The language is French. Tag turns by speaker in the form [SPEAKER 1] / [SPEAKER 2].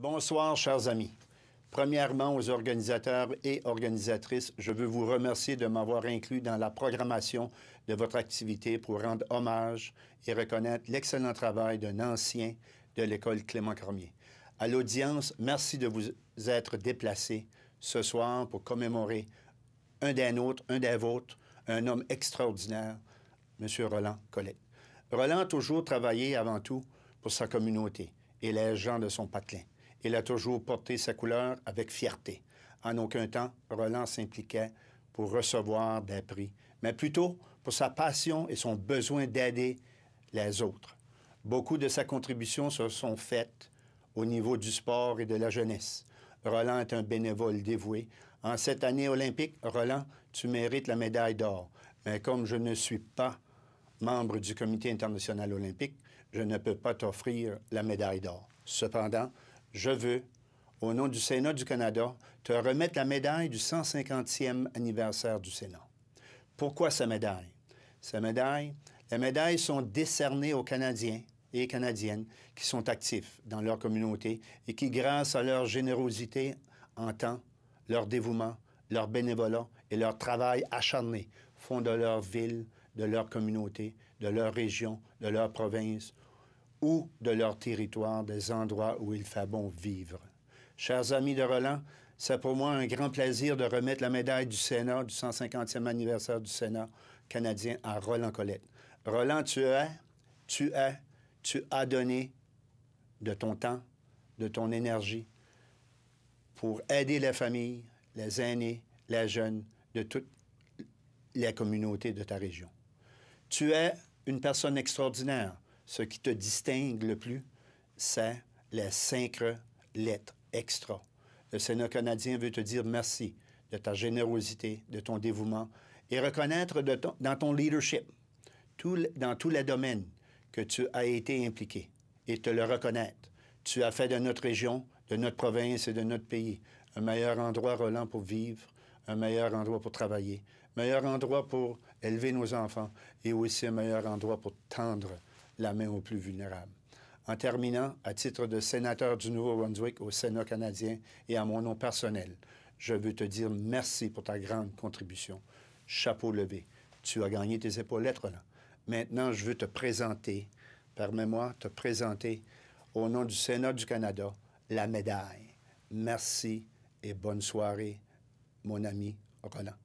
[SPEAKER 1] Bonsoir, chers amis. Premièrement, aux organisateurs et organisatrices, je veux vous remercier de m'avoir inclus dans la programmation de votre activité pour rendre hommage et reconnaître l'excellent travail d'un ancien de l'école Clément Cormier. À l'audience, merci de vous être déplacés ce soir pour commémorer un des nôtres, un des vôtres, un homme extraordinaire, M. Roland Collet. Roland a toujours travaillé avant tout pour sa communauté et les gens de son patelin. Il a toujours porté sa couleur avec fierté. En aucun temps, Roland s'impliquait pour recevoir des prix, mais plutôt pour sa passion et son besoin d'aider les autres. Beaucoup de sa contribution se sont faites au niveau du sport et de la jeunesse. Roland est un bénévole dévoué. En cette année olympique, Roland, tu mérites la médaille d'or. Mais comme je ne suis pas membre du Comité international olympique, je ne peux pas t'offrir la médaille d'or. Cependant, je veux, au nom du Sénat du Canada, te remettre la médaille du 150e anniversaire du Sénat. Pourquoi cette médaille? Sa médaille, les médailles sont décernées aux Canadiens et Canadiennes qui sont actifs dans leur communauté et qui, grâce à leur générosité en temps, leur dévouement, leur bénévolat et leur travail acharné, font de leur ville, de leur communauté, de leur région, de leur province, ou de leur territoire des endroits où il fait bon vivre. Chers amis de Roland, c'est pour moi un grand plaisir de remettre la médaille du Sénat, du 150e anniversaire du Sénat canadien à Roland Colette. Roland, tu es, tu es, tu as donné de ton temps, de ton énergie pour aider les familles, les aînés, les jeunes de toutes les communautés de ta région. Tu es une personne extraordinaire ce qui te distingue le plus, c'est les cinq lettres extra. Le Sénat canadien veut te dire merci de ta générosité, de ton dévouement et reconnaître dans ton leadership, dans tous les domaines que tu as été impliqué et te le reconnaître. Tu as fait de notre région, de notre province et de notre pays un meilleur endroit, Roland, pour vivre, un meilleur endroit pour travailler, un meilleur endroit pour élever nos enfants et aussi un meilleur endroit pour tendre la main aux plus vulnérables. En terminant, à titre de sénateur du Nouveau-Brunswick au Sénat canadien et à mon nom personnel, je veux te dire merci pour ta grande contribution. Chapeau levé. Tu as gagné tes épaulettes, là. Maintenant, je veux te présenter, permets-moi, te présenter au nom du Sénat du Canada la médaille. Merci et bonne soirée, mon ami Roland.